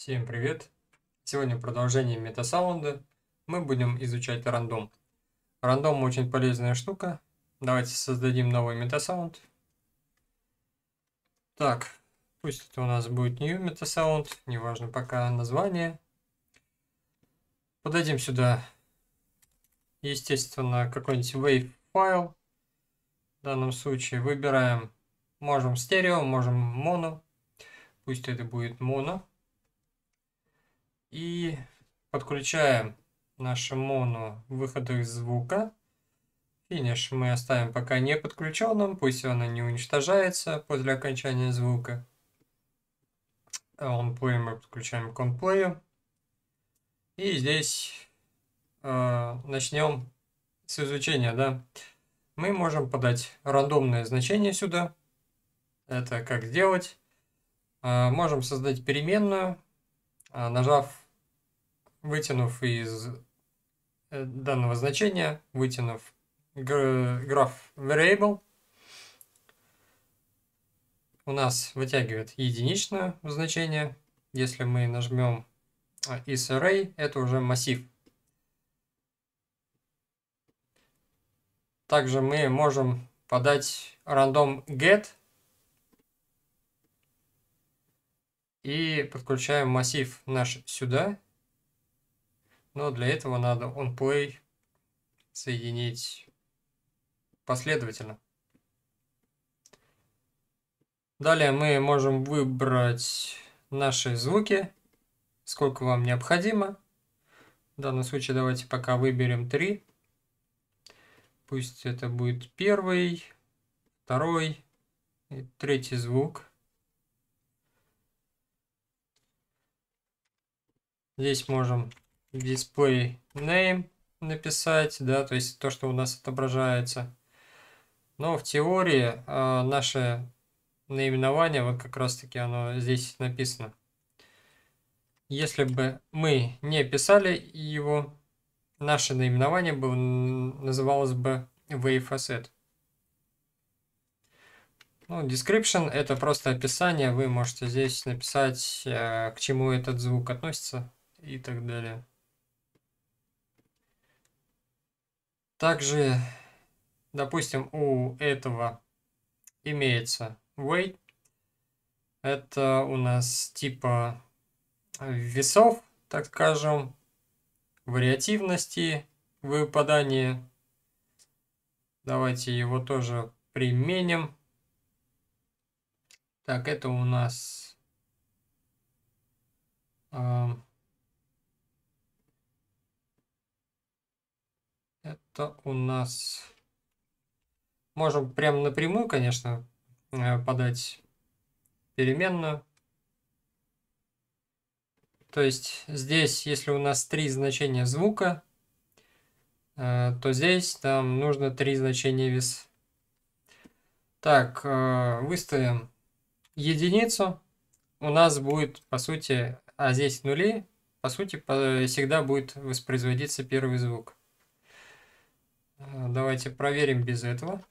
Всем привет! Сегодня продолжение метасаунда мы будем изучать рандом. Рандом очень полезная штука. Давайте создадим новый метасаунд. Так, пусть это у нас будет new метасаунд, неважно пока название. Подадим сюда, естественно, какой-нибудь wave файл. В данном случае выбираем, можем стерео, можем моно. Пусть это будет моно. И подключаем нашу моно выхода из звука. Финиш мы оставим пока не подключенным, пусть он и не уничтожается после окончания звука. Онплей мы подключаем к онплею. И здесь э, начнем с изучения, да. Мы можем подать рандомное значение сюда. Это как сделать. Э, можем создать переменную, а, нажав, вытянув из э, данного значения, вытянув граф variable, у нас вытягивает единичное значение. Если мы нажмем из а, array, это уже массив. Также мы можем подать random get И подключаем массив наш сюда. Но для этого надо onPlay соединить последовательно. Далее мы можем выбрать наши звуки, сколько вам необходимо. В данном случае давайте пока выберем 3. Пусть это будет первый, второй и третий звук. Здесь можем display name написать, да, то есть то, что у нас отображается. Но в теории э, наше наименование, вот как раз таки оно здесь написано. Если бы мы не писали его, наше наименование было, называлось бы Wave Asset. Ну, description это просто описание, вы можете здесь написать, э, к чему этот звук относится и так далее. Также, допустим, у этого имеется weight. Это у нас типа весов, так скажем, вариативности выпадания. Давайте его тоже применим. Так, это у нас... Um, Это у нас... Можем прямо напрямую, конечно, э, подать переменную. То есть здесь, если у нас три значения звука, э, то здесь там нужно три значения вес. Так, э, выставим единицу. У нас будет, по сути, а здесь нули, по сути, всегда будет воспроизводиться первый звук. А, давайте проверим без этого.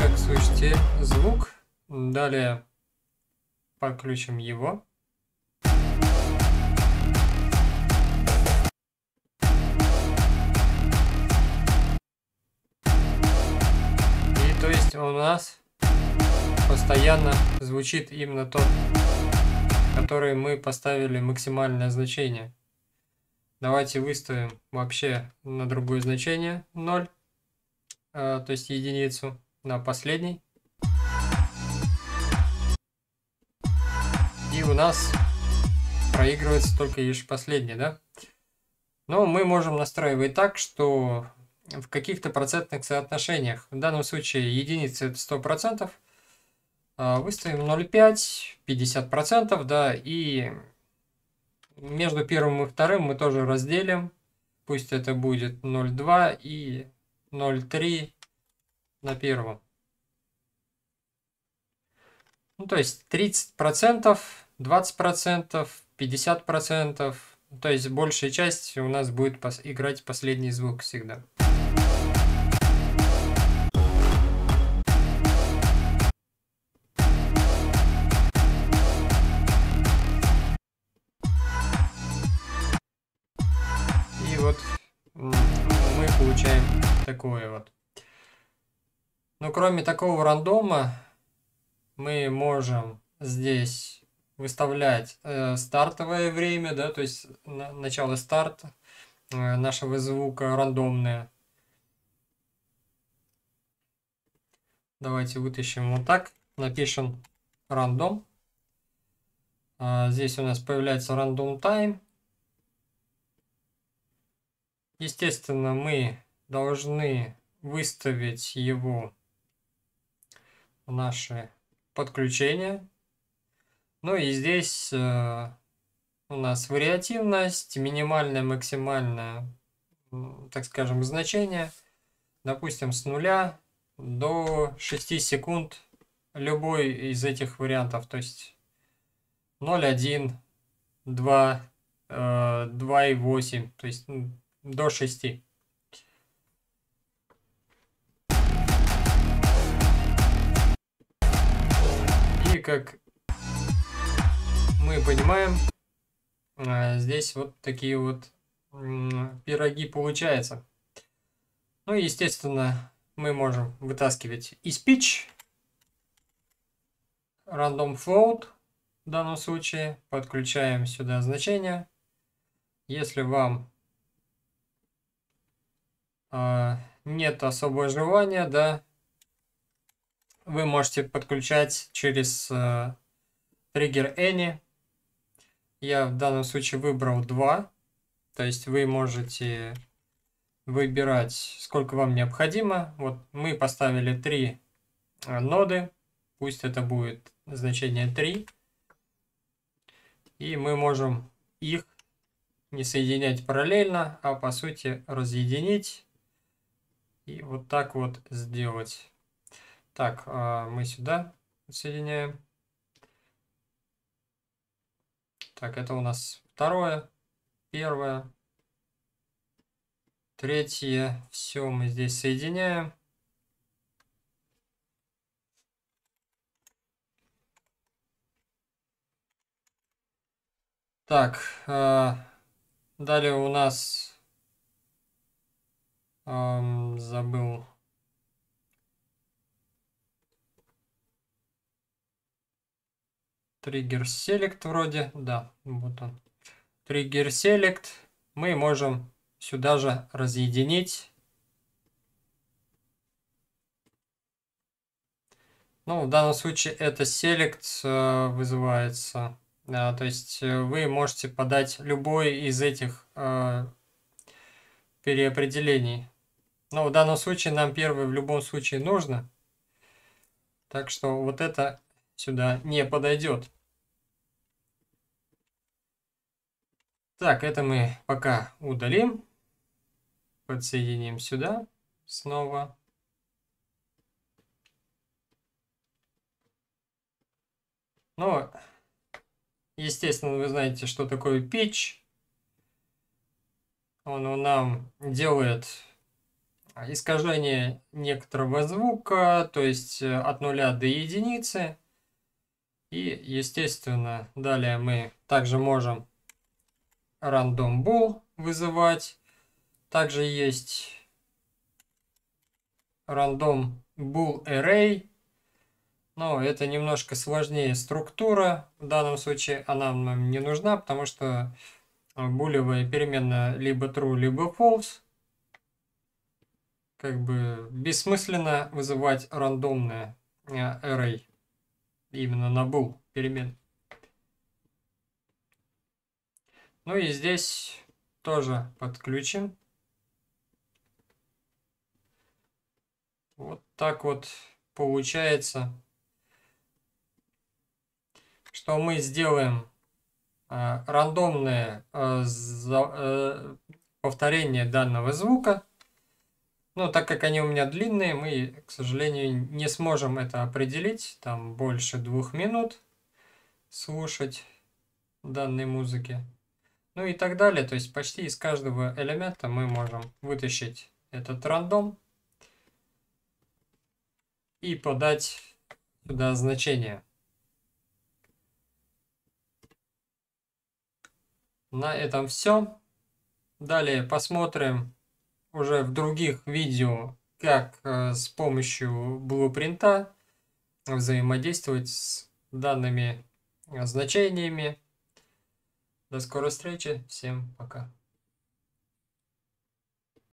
Как слышите звук. Далее подключим его. И то есть у нас постоянно звучит именно тот которой мы поставили максимальное значение. Давайте выставим вообще на другое значение 0, э, то есть единицу, на последний. И у нас проигрывается только лишь последний, да? Но мы можем настраивать так, что в каких-то процентных соотношениях, в данном случае единица это 100%, а, выставим 0,5, 50%, да, и между первым и вторым мы тоже разделим. Пусть это будет 0,2 и 0,3 на первом. Ну, то есть 30%, 20%, 50%. То есть большая часть у нас будет играть последний звук всегда. Такое вот. Ну, кроме такого рандома, мы можем здесь выставлять э, стартовое время, да, то есть на, начало старта э, нашего звука рандомное. Давайте вытащим вот так, напишем рандом. А здесь у нас появляется рандом time. Естественно, мы должны выставить его в наши подключения. Ну и здесь э, у нас вариативность, минимальное, максимальное, так скажем, значение. Допустим, с нуля до 6 секунд любой из этих вариантов. То есть 0,1, 2, э, 2,8, то есть до 6. как мы понимаем, а, здесь вот такие вот пироги получаются. Ну и, естественно, мы можем вытаскивать из Speech random float в данном случае, подключаем сюда значение. Если вам э, нет особого желания, да, вы можете подключать через э, триггер Any. Я в данном случае выбрал 2. То есть вы можете выбирать, сколько вам необходимо. Вот мы поставили 3 э, ноды. Пусть это будет значение 3. И мы можем их не соединять параллельно, а по сути разъединить. И вот так вот сделать. Так, а, мы сюда соединяем. Так, это у нас второе, первое, третье. Все мы здесь соединяем. Так, а, далее у нас забыл Trigger Select вроде, да, вот он. Trigger Select мы можем сюда же разъединить. Ну, в данном случае это Select э, вызывается. Да, то есть э, вы можете подать любой из этих э, переопределений. Но в данном случае нам первый в любом случае нужно. Так что вот это сюда не подойдет. Так, это мы пока удалим. Подсоединим сюда снова. Но, естественно, вы знаете, что такое пич. Он нам делает а, искажение некоторого звука, то есть э, от нуля до единицы. И, естественно, далее мы также можем Random Ball вызывать. Также есть Random Bool Array. Но это немножко сложнее структура. В данном случае она нам не нужна, потому что булевая переменная либо true, либо false. Как бы бессмысленно вызывать рандомное э, array именно на bool перемен. Ну и здесь тоже подключим. Вот так вот получается, что мы сделаем э, рандомное э, за, э, повторение данного звука. Но так как они у меня длинные, мы, к сожалению, не сможем это определить. Там больше двух минут слушать данной музыки. Ну и так далее. То есть почти из каждого элемента мы можем вытащить этот рандом и подать сюда значение. На этом все. Далее посмотрим уже в других видео, как э, с помощью блупринта взаимодействовать с данными э, значениями. До скорой встречи. Всем пока.